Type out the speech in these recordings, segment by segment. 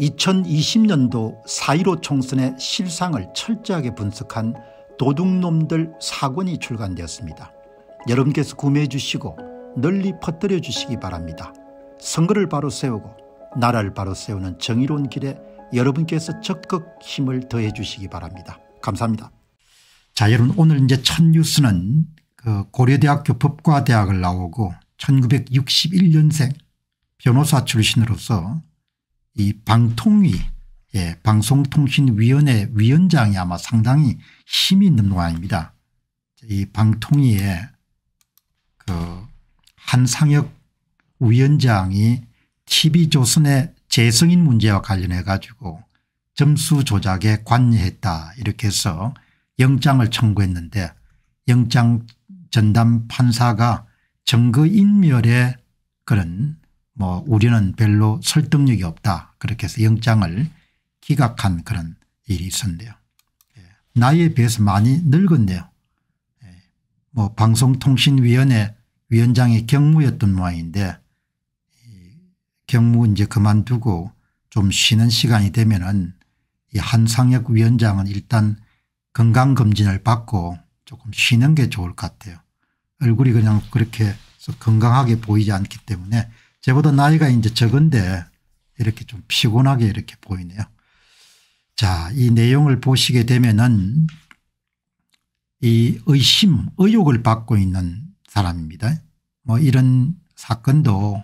2020년도 4.15 총선의 실상을 철저하게 분석한 도둑놈들 사권이 출간되었습니다. 여러분께서 구매해 주시고 널리 퍼뜨려 주시기 바랍니다. 선거를 바로 세우고 나라를 바로 세우는 정의로운 길에 여러분께서 적극 힘을 더해 주시기 바랍니다. 감사합니다. 자 여러분 오늘 이제 첫 뉴스는 그 고려대학교 법과대학을 나오고 1961년생 변호사 출신으로서 이 방통위 예, 방송통신위원회 위원장이 아마 상당히 힘이 있는 모양입니다. 이 방통위에 그 한상혁 위원장이 TV조선의 재성인 문제와 관련해 가지고 점수 조작에 관여했다 이렇게 해서 영장을 청구했는데 영장 전담 판사가 증거인멸의 그런 뭐 우리는 별로 설득력이 없다 그렇게 해서 영장을 기각한 그런 일이 있었는데요. 예. 나이에 비해서 많이 늙었네요. 예. 뭐 방송통신위원회 위원장의 경무였던 모양인데 경무 이제 그만두고 좀 쉬는 시간이 되면은 이 한상혁 위원장은 일단 건강검진을 받고 조금 쉬는 게 좋을 것 같아요. 얼굴이 그냥 그렇게 건강하게 보이지 않기 때문에 제보다 나이가 이제 적은데 이렇게 좀 피곤하게 이렇게 보이네요. 자, 이 내용을 보시게 되면은 이 의심, 의혹을 받고 있는 사람입니다. 뭐 이런 사건도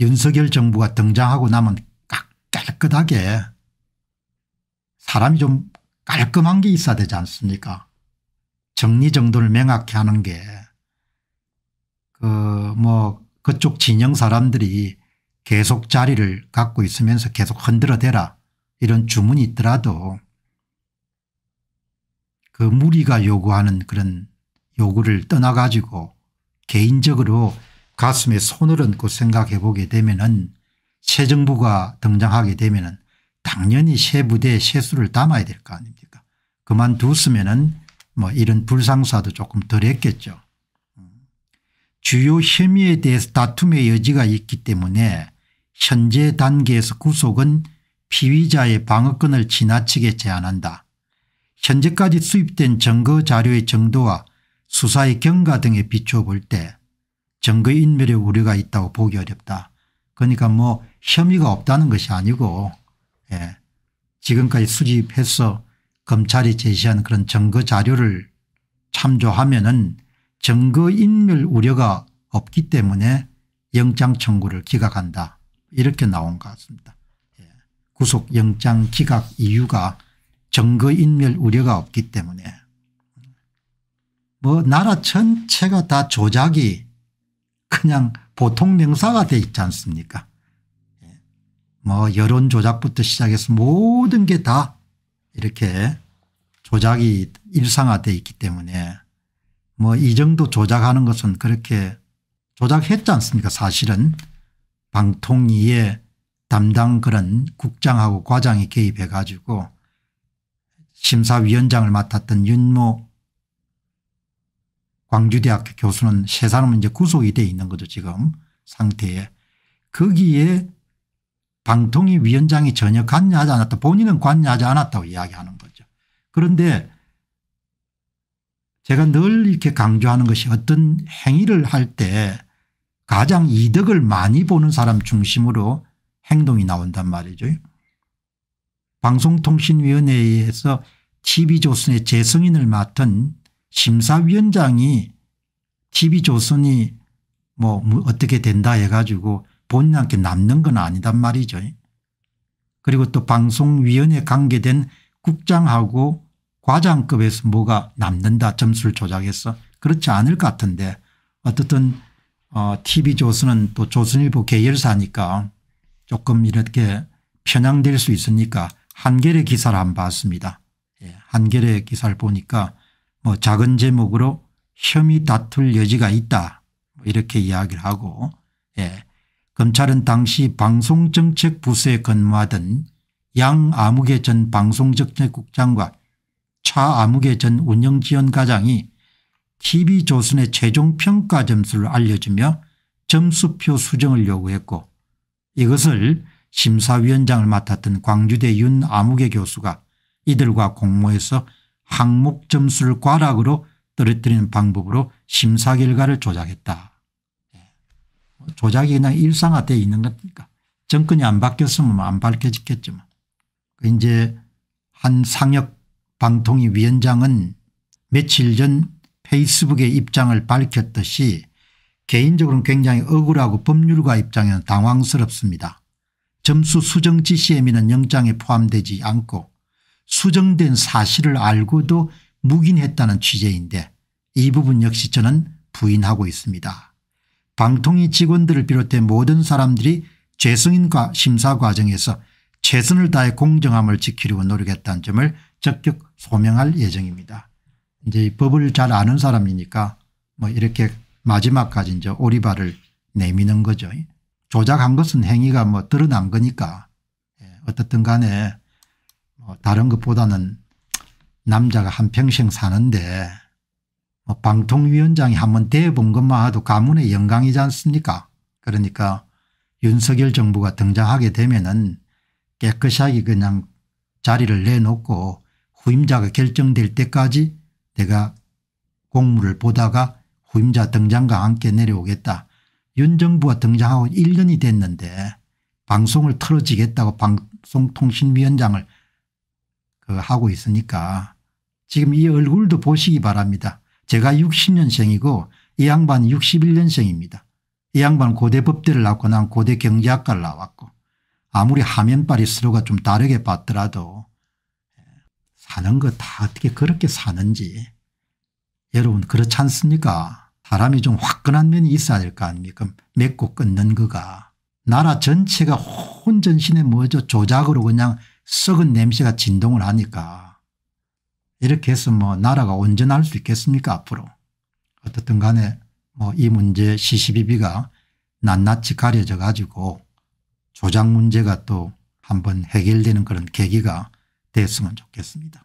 윤석열 정부가 등장하고 나면 깔끔하게 사람이 좀 깔끔한 게 있어야 되지 않습니까? 정리정돈을 명확히 하는 게그뭐 그쪽 진영 사람들이 계속 자리를 갖고 있으면서 계속 흔들어대라 이런 주문이 있더라도 그 무리가 요구하는 그런 요구를 떠나가지고 개인적으로 가슴에 손을 얹고 생각해 보게 되면은 새 정부가 등장하게 되면은 당연히 새 부대에 세수를 담아야 될 거 아닙니까 그만두었으면은 뭐 이런 불상사도 조금 덜 했겠죠. 주요 혐의에 대해서 다툼의 여지가 있기 때문에 현재 단계에서 구속은 피의자의 방어권을 지나치게 제한한다. 현재까지 수입된 증거 자료의 정도와 수사의 경과 등에 비추어 볼 때 증거인멸의 우려가 있다고 보기 어렵다. 그러니까 뭐 혐의가 없다는 것이 아니고 예. 지금까지 수집해서 검찰이 제시한 그런 증거 자료를 참조하면 은 증거인멸 우려가 없기 때문에 영장 청구를 기각한다 이렇게 나온 것 같습니다. 예. 구속영장 기각 이유가 증거인멸 우려가 없기 때문에 뭐 나라 전체가 다 조작이 그냥 보통 명사가 돼 있지 않습니까 예. 뭐 여론 조작부터 시작해서 모든 게 다 이렇게 조작이 일상화돼 있기 때문에 뭐이 정도 조작하는 것은 그렇게 조작했지 않습니까 사실은 방통위에 담당 그런 국장하고 과장이 개입해 가지고 심사위원장을 맡았던 윤모 광주대학교 교수는 세 사람은 이제 구속이 돼 있는 거죠 지금 상태에 거기에 방통위 위원장이 전혀 관여하지 않았다 본인은 관여하지 않았다고 이야기하는 거죠 그런데 제가 늘 이렇게 강조하는 것이 어떤 행위를 할 때 가장 이득을 많이 보는 사람 중심으로 행동이 나온단 말이죠. 방송통신위원회에서 TV조선의 재승인을 맡은 심사위원장이 TV조선이 뭐, 뭐 어떻게 된다 해가지고 본인한테 남는 건 아니단 말이죠. 그리고 또 방송위원회 관계된 국장하고 과장급에서 뭐가 남는다 점수를 조작해서 그렇지 않을 것 같은데 어떻든 어, TV조선은 또 조선일보 계열사니까 조금 이렇게 편향될 수 있으니까 한겨레 기사를 한 봤습니다. 예, 한겨레 기사를 보니까 뭐 작은 제목으로 혐의 다툴 여지가 있다 뭐 이렇게 이야기를 하고 예, 검찰은 당시 방송정책부서에 근무하던 양 아무개 전 방송정책국장과 차아무개 전 운영지원과장이 TV조선의 최종평가 점수를 알려주며 점수표 수정을 요구했고 이것을 심사위원장을 맡았던 광주대 윤 아무개 교수가 이들과 공모해서 항목 점수를 과락으로 떨어뜨리는 방법으로 심사 결과를 조작했다. 예. 뭐 조작이 그냥 일상화되어 있는 거니까 정권이 안 바뀌었으면 안 밝혀졌겠지만 그 이제 한 상역 방통위 위원장은 며칠 전 페이스북에 입장을 밝혔듯이 개인적으로는 굉장히 억울하고 법률가 입장에는 당황스럽습니다. 점수 수정 지시에 미는 영장에 포함되지 않고 수정된 사실을 알고도 묵인했다는 취재인데 이 부분 역시 저는 부인하고 있습니다. 방통위 직원들을 비롯해 모든 사람들이 죄성인과 심사 과정에서 최선을 다해 공정함을 지키려고 노력했다는 점을 적극 소명할 예정입니다. 이제 법을 잘 아는 사람이니까 뭐 이렇게 마지막까지 이제 오리발을 내미는 거죠. 조작한 것은 행위가 뭐 드러난 거니까 예, 어떻든 간에 뭐 다른 것보다는 남자가 한평생 사는데 뭐 방통위원장이 한번 대본 것만 해도 가문의 영광이지 않습니까 그러니까 윤석열 정부가 등장하게 되면 은 깨끗하게 그냥 자리를 내놓고 후임자가 결정될 때까지 내가 공무를 보다가 후임자 등장과 함께 내려오겠다. 윤 정부가 등장하고 1년이 됐는데 방송을 틀어지겠다고 방송통신위원장을 그 하고 있으니까 지금 이 얼굴도 보시기 바랍니다. 제가 60년생이고 이양반 61년생입니다. 이양반 고대 법대를 나왔고 난 고대 경제학과를 나왔고 아무리 하면빨이 서로가 좀 다르게 봤더라도 하는 거 다 어떻게 그렇게 사는지 여러분 그렇지 않습니까? 사람이 좀 화끈한 면이 있어야 될 거 아닙니까? 맺고 끊는 거가. 나라 전체가 혼전신에 뭐죠 조작으로 그냥 썩은 냄새가 진동을 하니까 이렇게 해서 뭐 나라가 온전할 수 있겠습니까 앞으로. 어떻든 간에 뭐 이 문제 CCBB가 낱낱이 가려져 가지고 조작 문제가 또 한번 해결되는 그런 계기가 됐으면 좋겠습니다.